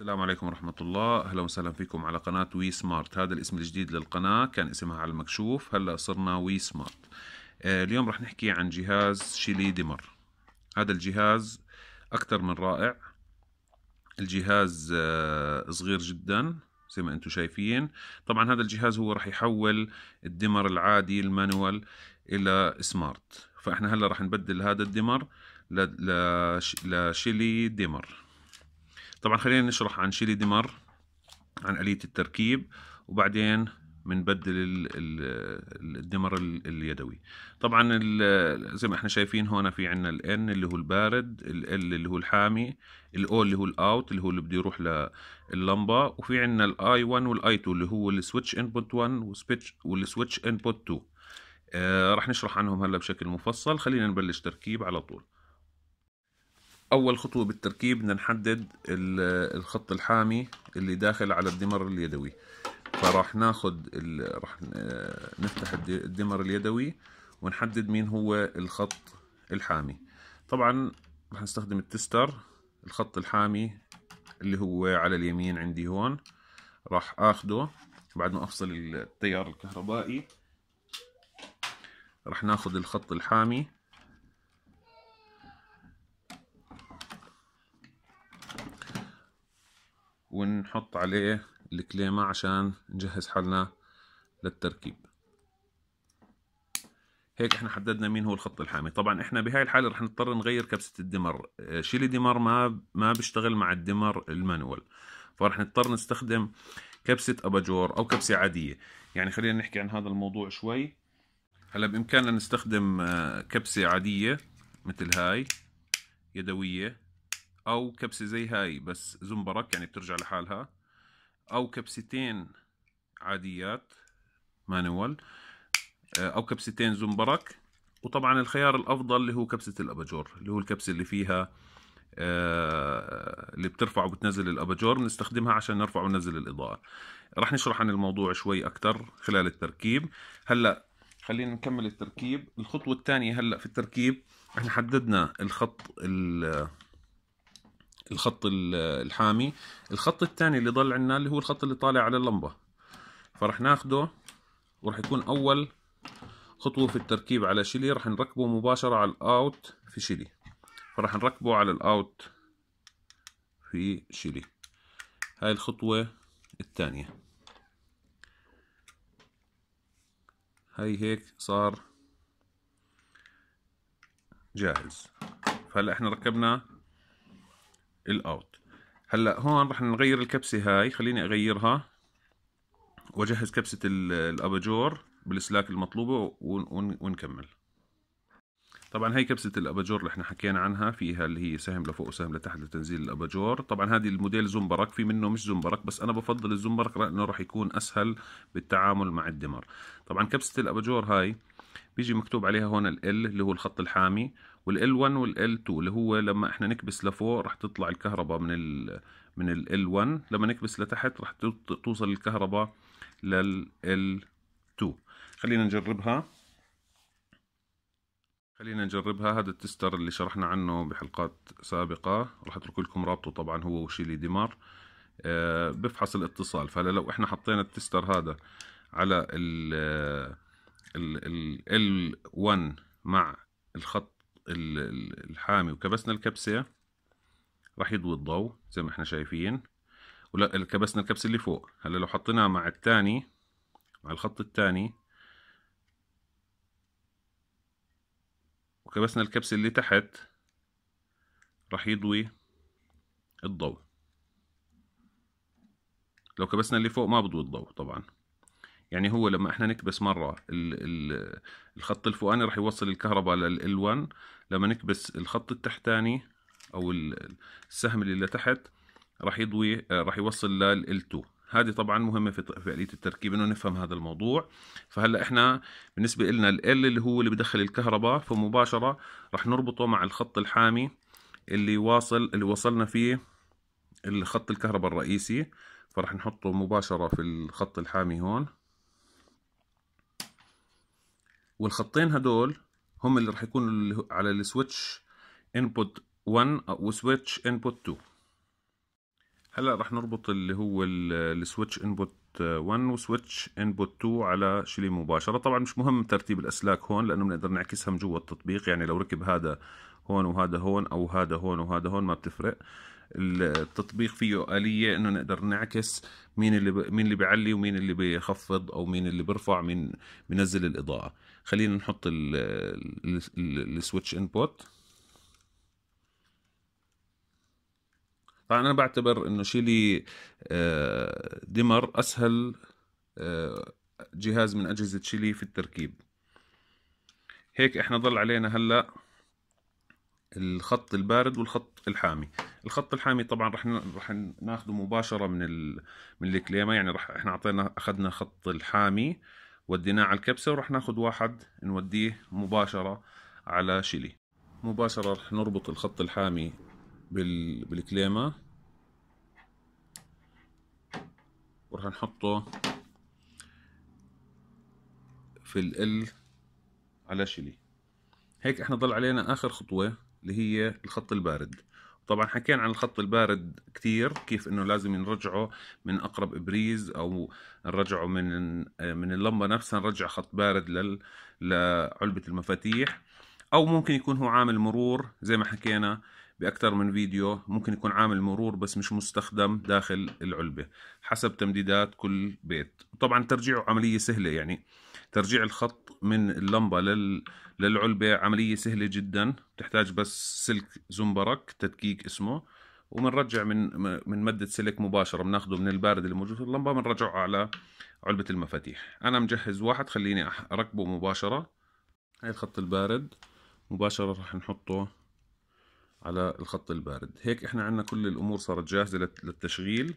السلام عليكم ورحمة الله أهلا وسهلا فيكم على قناة وي سمارت هذا الاسم الجديد للقناة كان اسمها على المكشوف هلأ صرنا وي سمارت آه اليوم رح نحكي عن جهاز شيلي ديمر هذا الجهاز أكثر من رائع الجهاز آه صغير جدا زي ما انتم شايفين طبعا هذا الجهاز هو رح يحول الدمر العادي المانوال إلى سمارت فإحنا هلأ رح نبدل هذا الدمر لشيلي ديمر طبعا خلينا نشرح عن شيلي ديمر عن آلية التركيب وبعدين بنبدل الدمر اليدوي طبعا زي ما احنا شايفين هون في عندنا الان اللي هو البارد ال اللي هو الحامي الاو اللي هو الاوت اللي هو اللي بده يروح لللمبه وفي عندنا الاي 1 والاي 2 اللي هو السويتش انبوت 1 والسويتش والسويتش انبوت 2 آه رح نشرح عنهم هلا بشكل مفصل خلينا نبلش تركيب على طول اول خطوه بالتركيب بدنا نحدد الخط الحامي اللي داخل على الدمر اليدوي فراح ناخد ال... راح نفتح الدمر اليدوي ونحدد مين هو الخط الحامي طبعا راح نستخدم التستر الخط الحامي اللي هو على اليمين عندي هون راح اخده بعد ما افصل التيار الكهربائي راح ناخد الخط الحامي ونحط عليه الكليمة عشان نجهز حالنا للتركيب هيك احنا حددنا مين هو الخط الحامي طبعا احنا بهاي الحالة رح نضطر نغير كبسة الدمر آه، شيلي دمر ما ما بيشتغل مع الدمر المانوال فرح نضطر نستخدم كبسة اباجور او كبسة عادية يعني خلينا نحكي عن هذا الموضوع شوي هلا بامكاننا نستخدم آه، كبسة عادية مثل هاي يدوية او كبسه زي هاي بس زنبرك يعني بترجع لحالها او كبستين عاديات مانوال آه، او كبستين زنبرك وطبعا الخيار الافضل اللي هو كبسه الاباجور اللي هو الكبسه اللي فيها آه، اللي بترفع وبتنزل الاباجور بنستخدمها عشان نرفع وننزل الاضاءه رح نشرح عن الموضوع شوي اكثر خلال التركيب هلا خلينا نكمل التركيب الخطوه الثانيه هلا في التركيب احنا حددنا الخط الخط الحامي الخط الثاني اللي ضل عندنا اللي هو الخط اللي طالع على اللمبة فرح ناخده وراح يكون اول خطوة في التركيب على شيلي راح نركبه مباشرة على الاوت في شيلي فراح نركبه على الاوت في شيلي هاي الخطوة الثانية هاي هيك صار جاهز فهلا احنا ركبنا الاوت هلا هون رح نغير الكبسه هاي خليني اغيرها واجهز كبسه الاباجور بالسلاك المطلوبه ونكمل طبعا هي كبسه الاباجور اللي احنا حكينا عنها فيها اللي هي سهم لفوق وسهم لتحت لتنزيل الاباجور طبعا هذه الموديل زومبرك في منه مش زومبرك بس انا بفضل الزومبرك لانه راح يكون اسهل بالتعامل مع الدمر طبعا كبسه الاباجور هاي بيجي مكتوب عليها هون ال اللي هو الخط الحامي والال 1 والال 2 اللي هو لما احنا نكبس لفوق راح تطلع الكهرباء من ال من ال 1 لما نكبس لتحت راح توصل الكهرباء لل ال 2 خلينا نجربها خلينا نجربها هذا التستر اللي شرحنا عنه بحلقات سابقة راح اترك لكم رابطه طبعا هو وشيلي ديمار آه بفحص الاتصال فهلا لو احنا حطينا التستر هذا على ال ال ال 1 مع الخط الحامي وكبسنا الكبسة راح يضوي الضوء زي ما احنا شايفين ولا كبسنا الكبسة اللي فوق هلا لو حطيناها مع الثاني مع الخط الثاني وكبسنا الكبسة اللي تحت راح يضوي الضوء لو كبسنا اللي فوق ما بضوي الضوء طبعا يعني هو لما احنا نكبس مره الخط الفوقاني راح يوصل الكهرباء لل1 لما نكبس الخط التحتاني او السهم اللي لتحت راح يضوي راح يوصل لل2 هذه طبعا مهمه في في اليه التركيب انه نفهم هذا الموضوع فهلا احنا بالنسبه لنا ال اللي هو اللي بدخل الكهرباء فمباشره راح نربطه مع الخط الحامي اللي واصل اللي وصلنا فيه الخط الكهرباء الرئيسي فراح نحطه مباشره في الخط الحامي هون والخطين هدول هم اللي راح يكونوا على السويتش انبوت 1 وسويتش انبوت 2 هلا رح نربط اللي هو السويتش انبوت 1 وسويتش انبوت 2 على شلي مباشره طبعا مش مهم ترتيب الاسلاك هون لانه بنقدر نعكسها من جوا التطبيق يعني لو ركب هذا هون وهذا هون او هذا هون وهذا هون ما بتفرق التطبيق فيه آلية انه نقدر نعكس مين اللي ب... مين اللي بيعلي ومين اللي بيخفض او مين اللي بيرفع مين بنزل الاضاءة خلينا نحط السويتش انبوت طبعا انا بعتبر انه شيلي آه، دمر اسهل آه، جهاز من اجهزه شيلي في التركيب هيك احنا ضل علينا هلا الخط البارد والخط الحامي الخط الحامي طبعا رح رح ناخده مباشره من ال... من الكليمه يعني رح احنا اعطينا اخذنا خط الحامي وديناه على الكبسة ورح ناخد واحد نوديه مباشرة على شيلي مباشرة رح نربط الخط الحامي بال... بالكليمة ورح نحطه في ال على شيلي هيك احنا ضل علينا اخر خطوة اللي هي الخط البارد طبعا حكينا عن الخط البارد كثير كيف انه لازم نرجعه من اقرب ابريز او نرجعه من من اللمبه نفسها نرجع خط بارد لل لعلبه المفاتيح او ممكن يكون هو عامل مرور زي ما حكينا باكثر من فيديو ممكن يكون عامل مرور بس مش مستخدم داخل العلبه حسب تمديدات كل بيت طبعا ترجيعه عمليه سهله يعني ترجيع الخط من اللمبه لل... للعلبه عمليه سهله جدا بتحتاج بس سلك زنبرك تدكيك اسمه وبنرجع من من ماده سلك مباشره بناخده من البارد اللي موجود في اللمبه بنرجعه على علبه المفاتيح انا مجهز واحد خليني اركبه مباشره هاي الخط البارد مباشره راح نحطه على الخط البارد هيك احنا عندنا كل الامور صارت جاهزة للتشغيل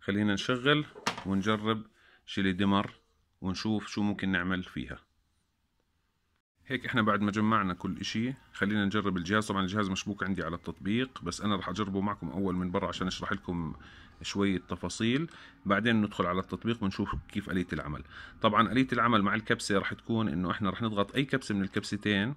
خلينا نشغل ونجرب شيلي دمر ونشوف شو ممكن نعمل فيها هيك احنا بعد ما جمعنا كل اشي خلينا نجرب الجهاز طبعا الجهاز مشبوك عندي على التطبيق بس انا رح اجربه معكم اول من برا عشان اشرح لكم شوية تفاصيل بعدين ندخل على التطبيق ونشوف كيف آلية العمل طبعا آلية العمل مع الكبسة رح تكون انه احنا رح نضغط اي كبسة من الكبستين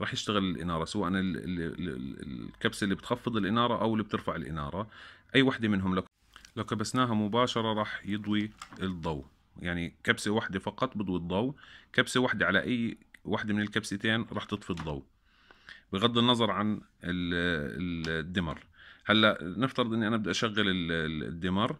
راح يشتغل الاناره سواء الكبسه اللي بتخفض الاناره او اللي بترفع الاناره اي وحده منهم لو لو كبسناها مباشره راح يضوي الضوء يعني كبسه واحده فقط بتضوي الضوء كبسه واحده على اي واحده من الكبستين راح تطفي الضوء بغض النظر عن الدمر هلا نفترض اني انا بدي اشغل الدمر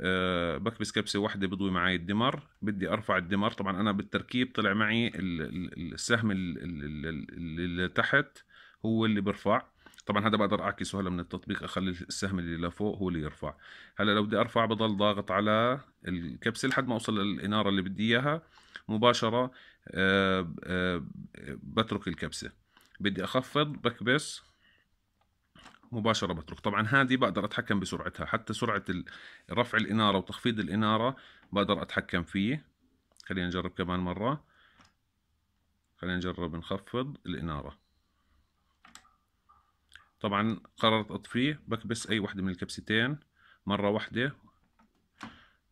آه، بكبس كبسه واحده بضوي معي الدمر بدي ارفع الدمر طبعا انا بالتركيب طلع معي السهم اللي تحت هو اللي برفع طبعا هذا بقدر اعكسه هلا من التطبيق اخلي السهم اللي لفوق هو اللي يرفع هلا لو بدي ارفع بضل ضاغط على الكبسه لحد ما اوصل للاناره اللي بدي اياها مباشره أه أه بترك الكبسه بدي اخفض بكبس مباشره بترك طبعا هذه بقدر اتحكم بسرعتها حتى سرعه رفع الاناره وتخفيض الاناره بقدر اتحكم فيه خلينا نجرب كمان مره خلينا نجرب نخفض الاناره طبعا قررت اطفيه بكبس اي وحده من الكبستين مره واحده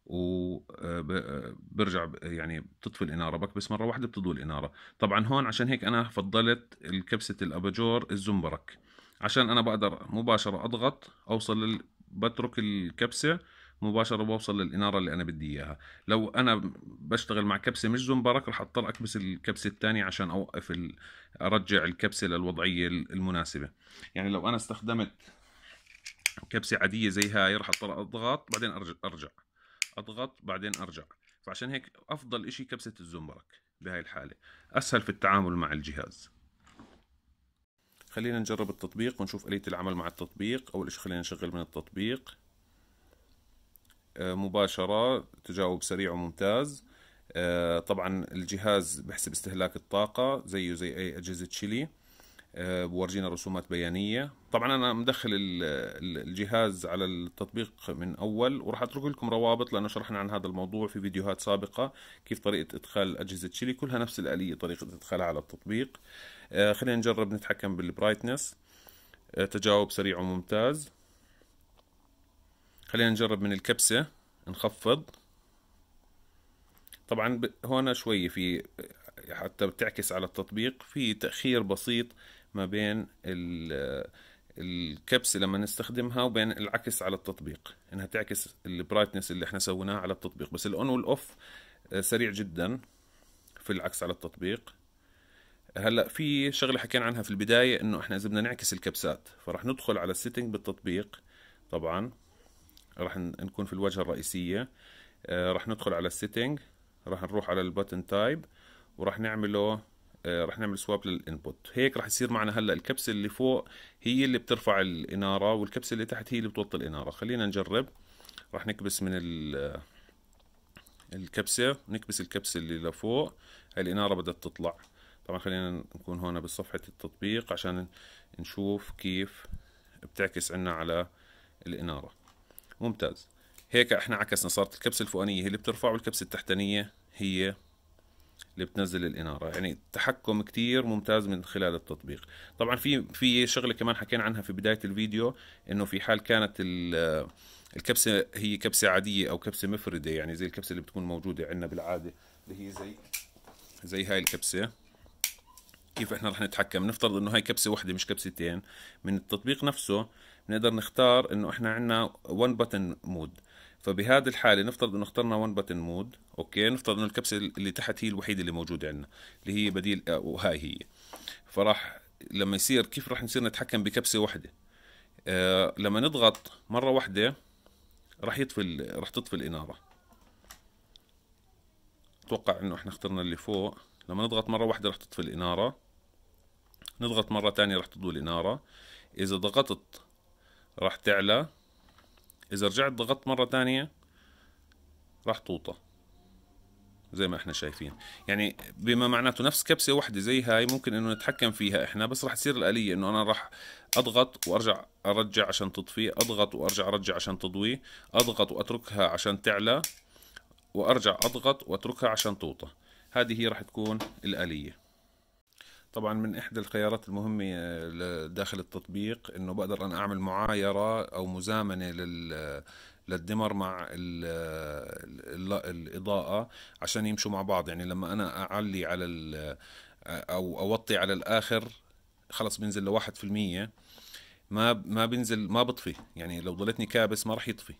وبرجع آه، آه، يعني بتطفي الاناره بكبس مره واحده بتضوي الاناره طبعا هون عشان هيك انا فضلت الكبسه الاباجور الزنبرك عشان انا بقدر مباشرة اضغط اوصل لل... بترك الكبسة مباشرة بوصل للإنارة اللي أنا بدي إياها لو أنا بشتغل مع كبسة مش زنبرك رح أضطر أكبس الكبسة الثانية عشان أوقف ال... أرجع الكبسة للوضعية المناسبة يعني لو أنا استخدمت كبسة عادية زي هاي رح أضطر أضغط بعدين أرجع, أرجع أضغط بعدين أرجع فعشان هيك أفضل إشي كبسة الزنبرك بهاي الحالة أسهل في التعامل مع الجهاز خلينا نجرب التطبيق ونشوف آلية العمل مع التطبيق أول إشي خلينا نشغل من التطبيق آه، مباشرة تجاوب سريع وممتاز آه، طبعا الجهاز بحسب استهلاك الطاقة زيه زي أي أجهزة شيلي آه، بورجينا رسومات بيانية طبعا أنا مدخل الجهاز على التطبيق من أول وراح أترك لكم روابط لأنه شرحنا عن هذا الموضوع في فيديوهات سابقة كيف طريقة إدخال أجهزة شيلي كلها نفس الآلية طريقة إدخالها على التطبيق آه، خلينا نجرب نتحكم بالبرايتنس آه، تجاوب سريع وممتاز خلينا نجرب من الكبسة نخفض طبعا هون شوي في حتى بتعكس على التطبيق في تأخير بسيط ما بين الكبسة لما نستخدمها وبين العكس على التطبيق انها تعكس البرايتنس اللي احنا سويناها على التطبيق بس الاون والاوف آه، سريع جدا في العكس على التطبيق هلا في شغله حكينا عنها في البدايه انه احنا اذا بدنا نعكس الكبسات فرح ندخل على السيتنج بالتطبيق طبعا راح نكون في الواجهه الرئيسيه آه راح ندخل على السيتنج راح نروح على البوتن تايب وراح نعمله آه راح نعمل سواب للانبوت هيك راح يصير معنا هلا الكبسه اللي فوق هي اللي بترفع الاناره والكبسه اللي تحت هي اللي بتوطي الاناره خلينا نجرب راح نكبس من ال آه، الكبسه نكبس الكبسه اللي لفوق الاناره بدها تطلع طبعا خلينا نكون هون بصفحة التطبيق عشان نشوف كيف بتعكس عنا على الإنارة ممتاز هيك احنا عكسنا صارت الكبسة الفوقانية هي اللي بترفع والكبسة التحتانية هي اللي بتنزل الإنارة يعني التحكم كتير ممتاز من خلال التطبيق طبعا في في شغلة كمان حكينا عنها في بداية الفيديو انه في حال كانت الكبسة هي كبسة عادية او كبسة مفردة يعني زي الكبسة اللي بتكون موجودة عندنا بالعادة اللي هي زي زي هاي الكبسة كيف احنا رح نتحكم نفترض انه هاي كبسه واحده مش كبستين من التطبيق نفسه بنقدر نختار انه احنا عندنا 1 بتن مود فبهذه الحاله نفترض انه اخترنا 1 بتن مود اوكي نفترض انه الكبسه اللي تحت هي الوحيده اللي موجوده عندنا اللي هي بديل آه، وهاي هي فراح لما يصير كيف راح نصير نتحكم بكبسه واحده آه لما نضغط مره واحده راح يطفي راح تطفي الاناره اتوقع انه احنا اخترنا اللي فوق لما نضغط مره واحده راح تطفي الاناره نضغط مرة تانية راح تضوي الإنارة إذا ضغطت راح تعلى إذا رجعت ضغطت مرة تانية راح توطى زي ما احنا شايفين يعني بما معناته نفس كبسة واحدة زي هاي ممكن انه نتحكم فيها احنا بس راح تصير الآلية انه انا راح اضغط وارجع ارجع عشان تطفي اضغط وارجع ارجع عشان تضوي اضغط واتركها عشان تعلى وارجع اضغط واتركها عشان توطى هذه هي راح تكون الآلية طبعا من احدى الخيارات المهمه داخل التطبيق انه بقدر انا اعمل معايره او مزامنه لل للدمر مع الـ الـ الاضاءه عشان يمشوا مع بعض يعني لما انا اعلي على او اوطي على الاخر خلص بنزل لواحد في المية ما ما بنزل ما بطفي يعني لو ضلتني كابس ما راح يطفي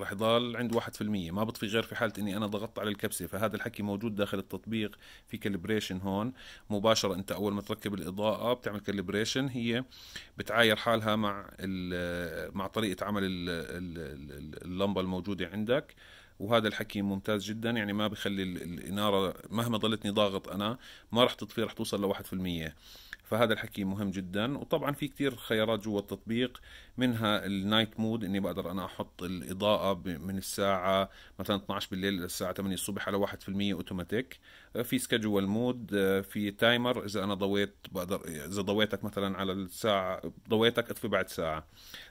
راح يضل عند 1% ما بطفي غير في حاله اني انا ضغطت على الكبسه فهذا الحكي موجود داخل التطبيق في كالبريشن هون مباشره انت اول ما تركب الاضاءه بتعمل كالبريشن هي بتعاير حالها مع مع طريقه عمل اللمبه الموجوده عندك وهذا الحكي ممتاز جدا يعني ما بخلي الاناره مهما ضلتني ضاغط انا ما راح تطفي راح توصل ل 1% فهذا الحكي مهم جدا وطبعا في كتير خيارات جوا التطبيق منها النايت مود اني بقدر انا احط الاضاءه من الساعه مثلا 12 بالليل للساعه 8 الصبح على 1% اوتوماتيك في سكجول مود آه، في تايمر آه، اذا انا ضويت بقدر اذا ضويتك مثلا على الساعه ضويتك اطفي بعد ساعه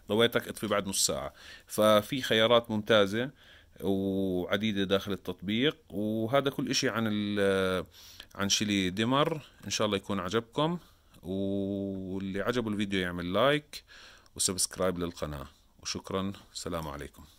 ضويتك اطفي بعد نص ساعه ففي خيارات ممتازه وعديده داخل التطبيق وهذا كل إشي عن عن شيلي ديمر ان شاء الله يكون عجبكم واللي عجبه الفيديو يعمل لايك وسبسكرايب للقناة وشكرا سلام عليكم